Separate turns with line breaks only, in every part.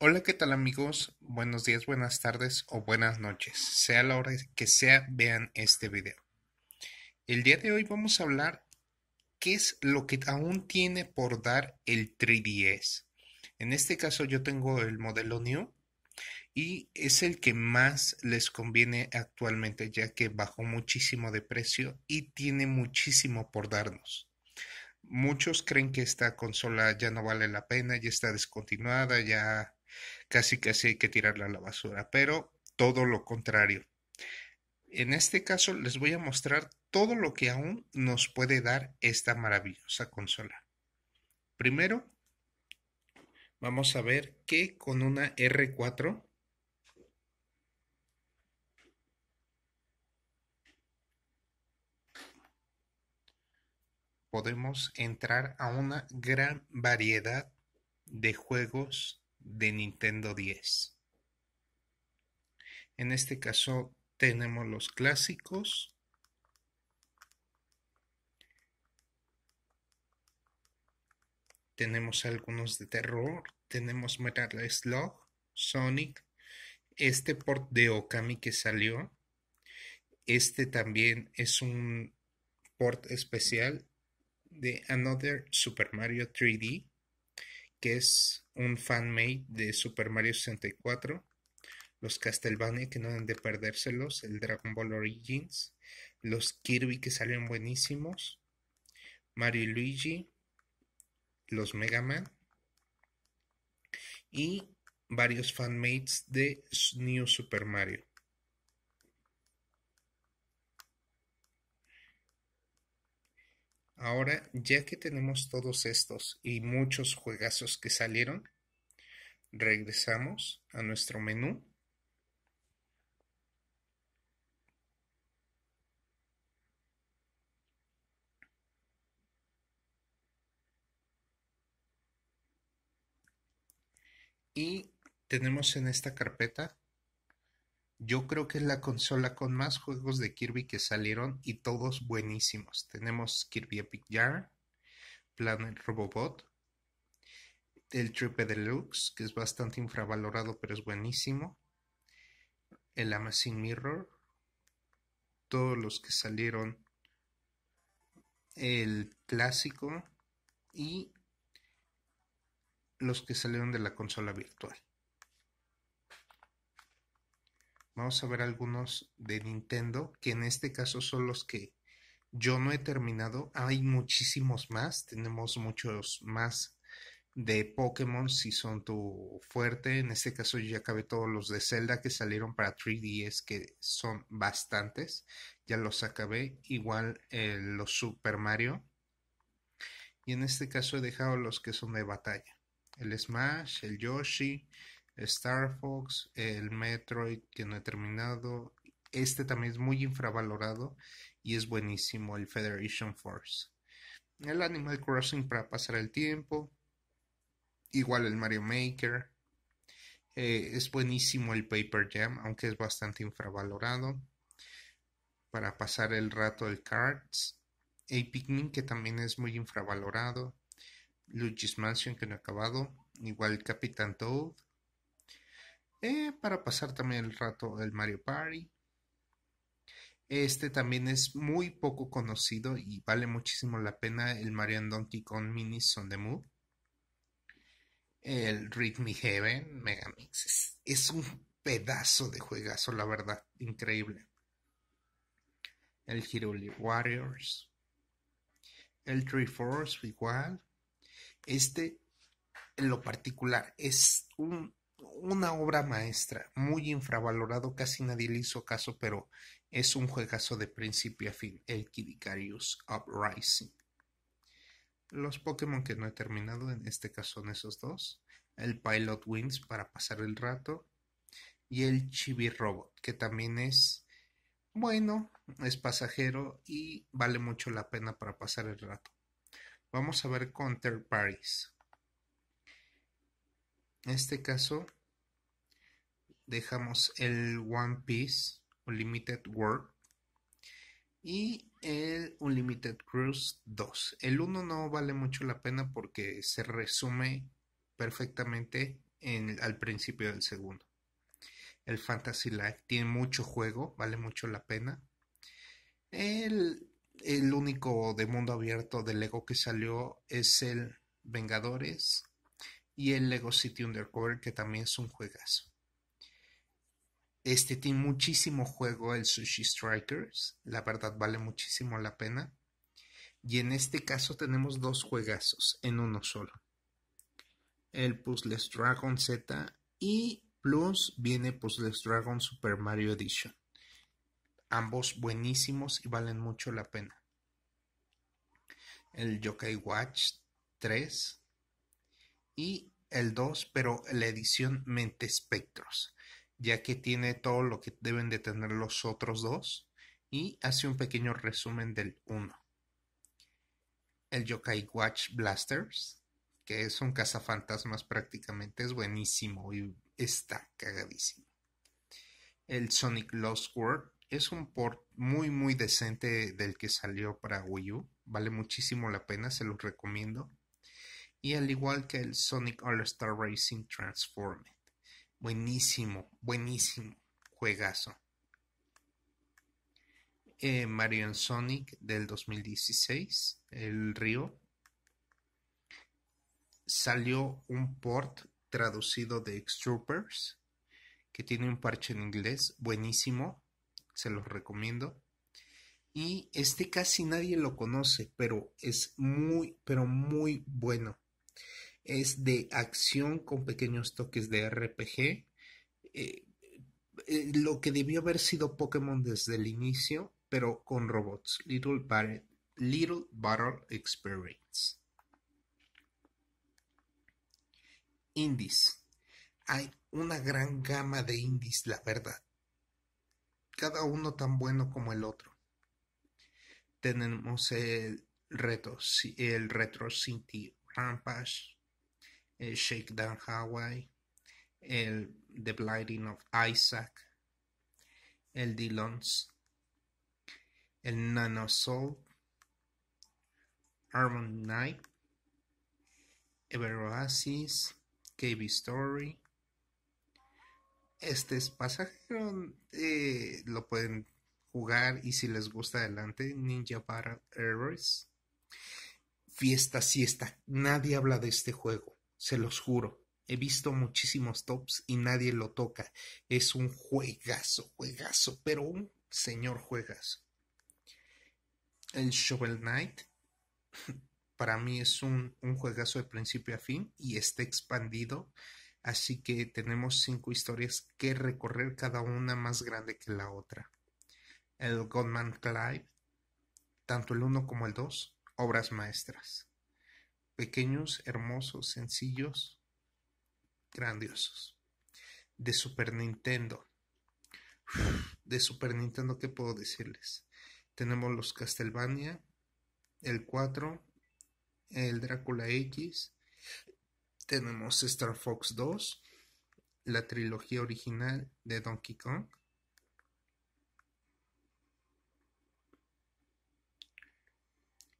Hola, ¿qué tal amigos? Buenos días, buenas tardes o buenas noches, sea la hora que sea vean este video. El día de hoy vamos a hablar qué es lo que aún tiene por dar el 3DS. En este caso yo tengo el modelo New y es el que más les conviene actualmente ya que bajó muchísimo de precio y tiene muchísimo por darnos. Muchos creen que esta consola ya no vale la pena, ya está descontinuada, ya casi casi hay que tirarla a la basura, pero todo lo contrario. En este caso les voy a mostrar todo lo que aún nos puede dar esta maravillosa consola. Primero, vamos a ver que con una R4 podemos entrar a una gran variedad de juegos de Nintendo 10. En este caso tenemos los clásicos. Tenemos algunos de terror. Tenemos Metal Slug, Sonic, este port de Okami que salió. Este también es un port especial de Another Super Mario 3D, que es un fanmate de Super Mario 64, los Castlevania que no deben de perdérselos, el Dragon Ball Origins, los Kirby que salieron buenísimos, Mario y Luigi, los Mega Man y varios fanmates de New Super Mario. Ahora, ya que tenemos todos estos y muchos juegazos que salieron, regresamos a nuestro menú. Y tenemos en esta carpeta yo creo que es la consola con más juegos de Kirby que salieron y todos buenísimos. Tenemos Kirby Epic Jar, Planet Robobot, el Triple Deluxe, que es bastante infravalorado pero es buenísimo, el Amazing Mirror, todos los que salieron, el clásico y los que salieron de la consola virtual. Vamos a ver algunos de Nintendo, que en este caso son los que yo no he terminado. Hay muchísimos más, tenemos muchos más de Pokémon si son tu fuerte. En este caso yo ya acabé todos los de Zelda que salieron para 3DS, que son bastantes. Ya los acabé. Igual eh, los Super Mario. Y en este caso he dejado los que son de batalla. El Smash, el Yoshi, Star Fox, el Metroid que no he terminado. Este también es muy infravalorado y es buenísimo, el Federation Force. El Animal Crossing para pasar el tiempo. Igual el Mario Maker. Eh, es buenísimo el Paper Jam, aunque es bastante infravalorado. Para pasar el rato el Cards. El Pikmin, que también es muy infravalorado. Luigi's Mansion, que no he acabado. Igual Capitán Toad. Eh, para pasar también el rato el Mario Party. Este también es muy poco conocido y vale muchísimo la pena el Mario Donkey Kong Mini Son the Mood. El Rhythm Heaven Mega Es, es un pedazo de juegazo, la verdad. Increíble. El Hero Warriors. El Tree Force igual. Este, en lo particular, es un una obra maestra, muy infravalorado, casi nadie le hizo caso, pero es un juegazo de principio a fin, el Kidicarius Uprising. Los Pokémon que no he terminado, en este caso son esos dos, el Pilot Wings para pasar el rato y el Chibi Robot, que también es bueno, es pasajero y vale mucho la pena para pasar el rato. Vamos a ver Counter Paris. En este caso, dejamos el One Piece Unlimited World y el Unlimited Cruise 2. El 1 no vale mucho la pena porque se resume perfectamente al principio del segundo. El Fantasy Life tiene mucho juego, vale mucho la pena. El, el único de mundo abierto de Lego que salió es el Vengadores y el Lego City Undercover que también es un juegazo. Este tiene muchísimo juego el Sushi Strikers, la verdad vale muchísimo la pena. Y en este caso tenemos dos juegazos en uno solo. El Puzzles Dragon Z y Plus viene Puzzles Dragon Super Mario Edition. Ambos buenísimos y valen mucho la pena. El Yokai Watch 3 y el 2, pero la edición Mente Espectros ya que tiene todo lo que deben de tener los otros dos y hace un pequeño resumen del uno. El Yokai Watch Blasters, que es un cazafantasmas prácticamente, es buenísimo y está cagadísimo. El Sonic Lost World es un port muy muy decente del que salió para Wii U, vale muchísimo la pena, se los recomiendo. Y al igual que el Sonic All Star Racing Transformed. Buenísimo, buenísimo. Juegazo. Eh, Marion Sonic del 2016, el Río. Salió un port traducido de X-Troopers que tiene un parche en inglés buenísimo, se los recomiendo. Y este casi nadie lo conoce, pero es muy, pero muy bueno es de acción con pequeños toques de RPG. Eh, eh, lo que debió haber sido Pokémon desde el inicio, pero con robots. Little Battle, Little Experience. Indies. Hay una gran gama de indies, la verdad. Cada uno tan bueno como el otro. Tenemos el, el Retro City Rampage, eh, Shakedown Hawaii, el The Blinding of Isaac, el Dilons el Nano Soul, night Knight, Oasis KB Story. Este es pasajero, eh, lo pueden jugar y si les gusta adelante, Ninja Battle Errors. Fiesta, siesta, nadie habla de este juego. Se los juro. He visto muchísimos tops y nadie lo toca. Es un juegazo, juegazo, pero un señor juegazo. El Shovel Knight para mí es un, un juegazo de principio a fin y está expandido. Así que tenemos cinco historias que recorrer, cada una más grande que la otra. El Godman Clive, tanto el uno como el 2, obras maestras pequeños, hermosos, sencillos, grandiosos. De Super Nintendo. De Super Nintendo, ¿qué puedo decirles? Tenemos los Castlevania, el 4, el Drácula X, tenemos Star Fox 2, la trilogía original de Donkey Kong,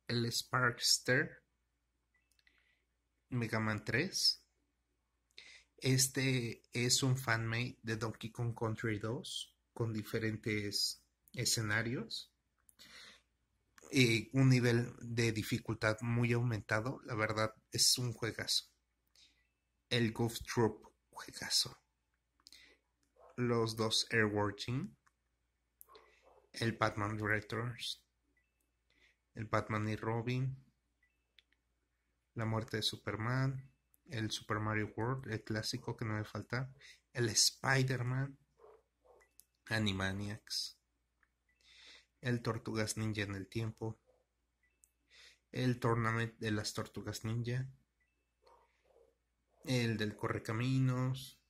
el Sparkster, Mega Man 3. Este es un fanmade de Donkey Kong Country 2 con diferentes escenarios. y un nivel de dificultad muy aumentado. La verdad es un juegazo. El Goof Troop, juegazo. Los dos Air Warching. El Batman Directors El Batman y Robin. La muerte de Superman, el Super Mario World, el clásico que no me falta, el Spider-Man, Animaniacs, el Tortugas Ninja en el tiempo, el Tournament de las Tortugas Ninja, el del Correcaminos.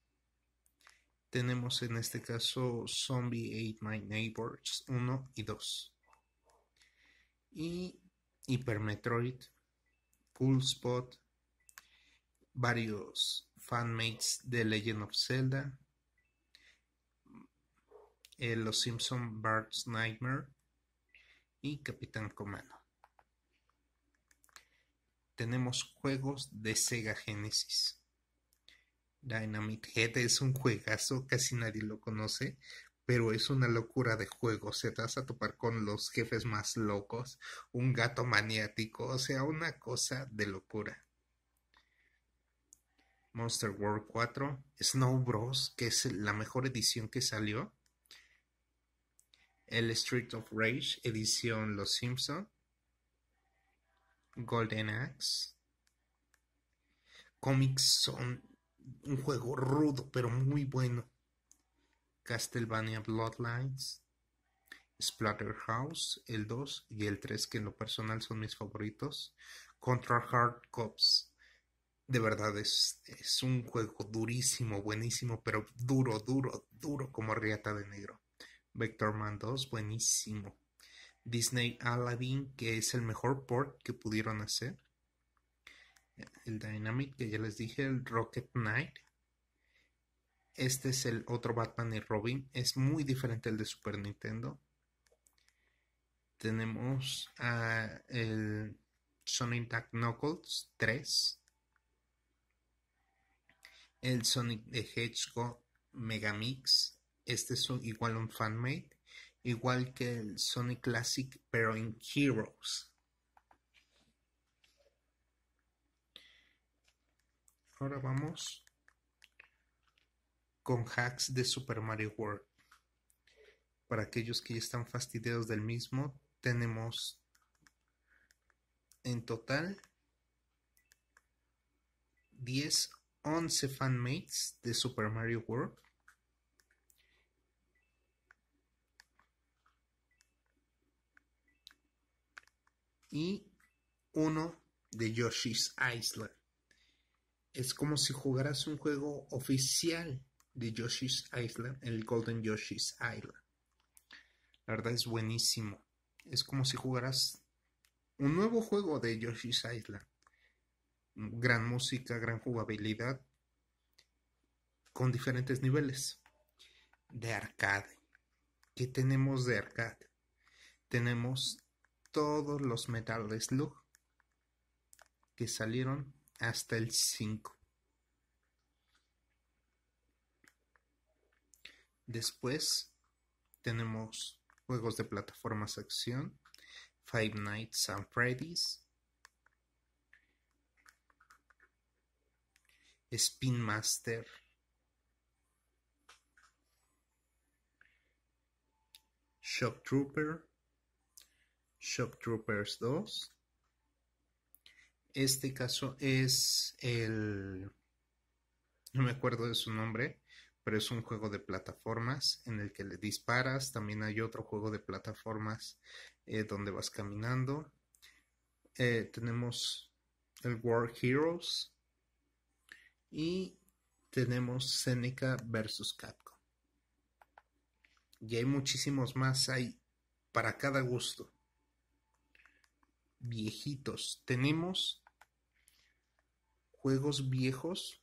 Tenemos en este caso Zombie Ate My Neighbors 1 y 2. Y Hyper Metroid Cool Spot, varios fanmates de Legend of Zelda, eh, Los Simpson Bart's Nightmare y Capitán Comando. Tenemos juegos de Sega Genesis. Dynamite Head es un juegazo, casi nadie lo conoce, pero es una locura de juego. se te vas a topar con los jefes más locos, un gato maniático, o sea, una cosa de locura. Monster World 4, Snow Bros, que es la mejor edición que salió. El Street of Rage, edición Los Simpson. Golden Axe. Comics son un juego rudo, pero muy bueno Castlevania Bloodlines, Splatterhouse, el 2 y el 3 que en lo personal son mis favoritos, contra Hard Cops. De verdad es, un juego durísimo, buenísimo, pero duro, duro, duro como Riata de Negro. Vector Man 2, buenísimo. Disney Aladdin, que es el mejor port que pudieron hacer. El Dynamic, que ya les dije, el Rocket Knight, este es el otro Batman y Robin. Es muy diferente al de Super Nintendo. Tenemos el Sonic Knuckles 3. El Sonic de Hedgehog Megamix. Este es igual un fanmade. Igual que el Sonic Classic, pero en Heroes. Ahora vamos con hacks de Super Mario World. Para aquellos que ya están fastidiados del mismo, tenemos en total 10, 11 fanmates de Super Mario World. Y uno de Yoshi's Island. Es como si jugaras un juego oficial de Yoshi's Island, el Golden Yoshi's Island. La verdad es buenísimo. Es como si jugaras un nuevo juego de Yoshi's Island. Gran música, gran jugabilidad, con diferentes niveles de arcade. ¿Qué tenemos de arcade? Tenemos todos los Metal Slug que salieron hasta el 5. Después tenemos juegos de plataformas acción, Five Nights at Freddy's, Spin Master, Shock Trooper, Shock Troopers 2. Este caso es el... No me acuerdo de su nombre, pero es un juego de plataformas en el que le disparas. También hay otro juego de plataformas eh, donde vas caminando. Eh, tenemos el War Heroes y tenemos Seneca versus Capcom. Y hay muchísimos más, hay para cada gusto. Viejitos, tenemos juegos viejos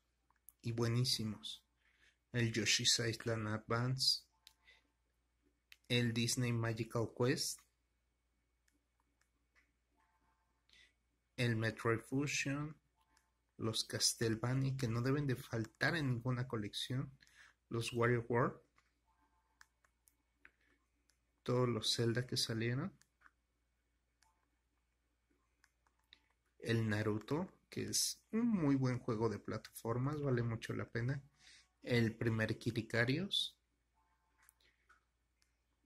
y buenísimos el Yoshi's Island Advance, el Disney Magical Quest, el Metroid Fusion, los Castlevania que no deben de faltar en ninguna colección, los Warrior World, todos los Zelda que salieron, el Naruto, que es un muy buen juego de plataformas, vale mucho la pena. El primer Kirikarios,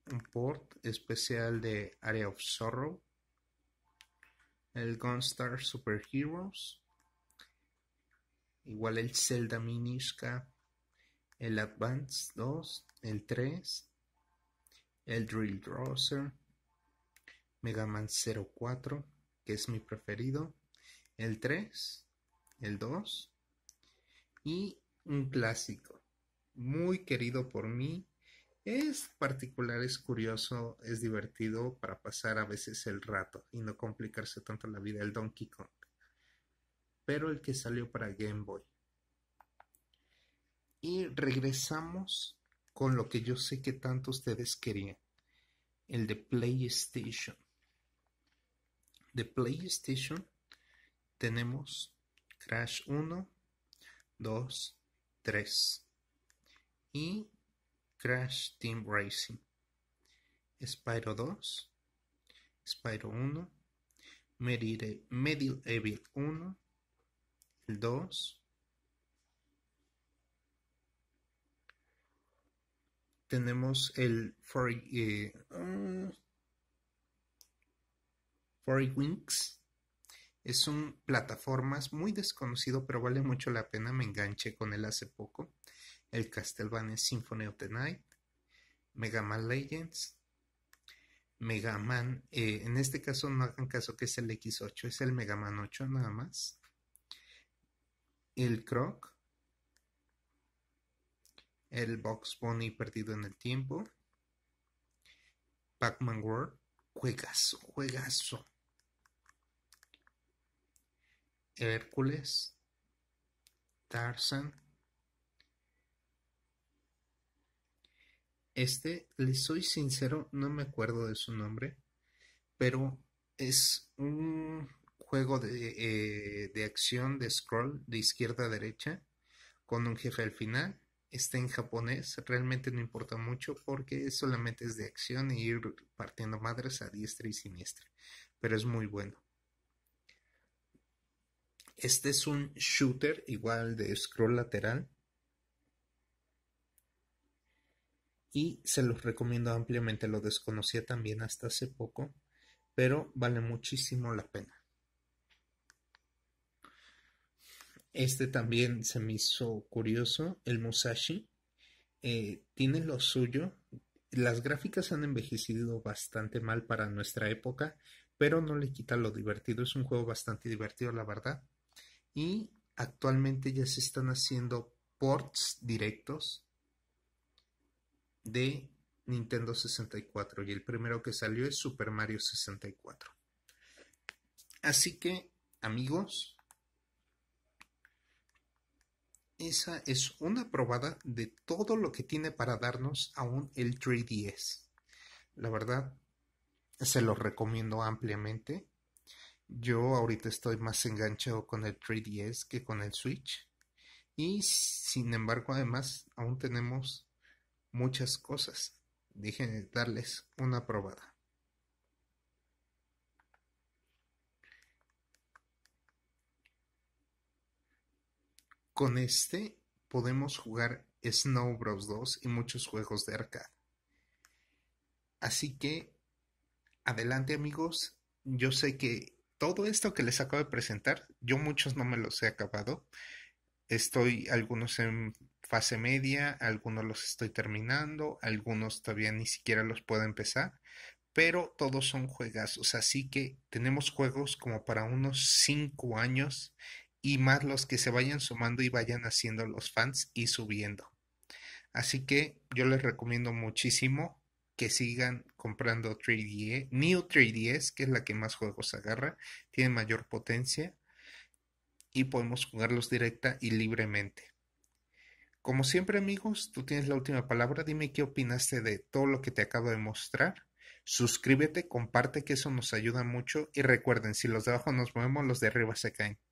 un port especial de Area of Sorrow, el Gunstar Superheroes, igual el Zelda Minishka, el Advance 2, el 3, el Drill Drosser, Mega Man 04, que es mi preferido, el 3, el 2 y un clásico, muy querido por mí. Es particular, es curioso, es divertido para pasar a veces el rato y no complicarse tanto la vida el Donkey Kong. Pero el que salió para Game Boy. Y regresamos con lo que yo sé que tanto ustedes querían, el de PlayStation. De PlayStation tenemos Crash 1, 2, 3 y Crash Team Racing, Spyro 2, Spyro 1, Medieval 1, el 2, tenemos el eh, mm, Wings, es un plataformas muy desconocido, pero vale mucho la pena. Me enganché con él hace poco. El Castlevania Symphony of the Night, Mega Man Legends, Mega Man. Eh, en este caso no hagan caso que es el X8, es el Mega Man 8 nada más. El Croc, el Box Bunny perdido en el tiempo, Pac-Man World, juegazo, juegazo Hércules, Tarzan. Este, le soy sincero, no me acuerdo de su nombre, pero es un juego de, eh, de acción de scroll de izquierda a derecha con un jefe al final. Está en japonés, realmente no importa mucho porque solamente es de acción y ir partiendo madres a diestra y siniestra, pero es muy bueno. Este es un shooter igual de scroll lateral. Y se los recomiendo ampliamente. Lo desconocía también hasta hace poco. Pero vale muchísimo la pena. Este también se me hizo curioso, el Musashi. Eh, tiene lo suyo. Las gráficas han envejecido bastante mal para nuestra época, pero no le quita lo divertido. Es un juego bastante divertido, la verdad y actualmente ya se están haciendo ports directos de Nintendo 64 y el primero que salió es Super Mario 64. Así que, amigos, esa es una probada de todo lo que tiene para darnos aún el 3DS. La verdad, se lo recomiendo ampliamente. Yo ahorita estoy más enganchado con el 3DS que con el Switch. Y sin embargo, además, aún tenemos muchas cosas. Dije darles una probada. Con este podemos jugar Snow Bros 2 y muchos juegos de arcade. Así que, adelante amigos, yo sé que todo esto que les acabo de presentar, yo muchos no me los he acabado. Estoy algunos en fase media, algunos los estoy terminando, algunos todavía ni siquiera los puedo empezar, pero todos son juegazos, así que tenemos juegos como para unos 5 años y más los que se vayan sumando y vayan haciendo los fans y subiendo. Así que yo les recomiendo muchísimo que sigan comprando 3 New 3DS, que es la que más juegos agarra, tiene mayor potencia y podemos jugarlos directa y libremente. Como siempre amigos, tú tienes la última palabra, dime qué opinaste de todo lo que te acabo de mostrar. Suscríbete, comparte que eso nos ayuda mucho y recuerden, si los de abajo nos movemos, los de arriba se caen.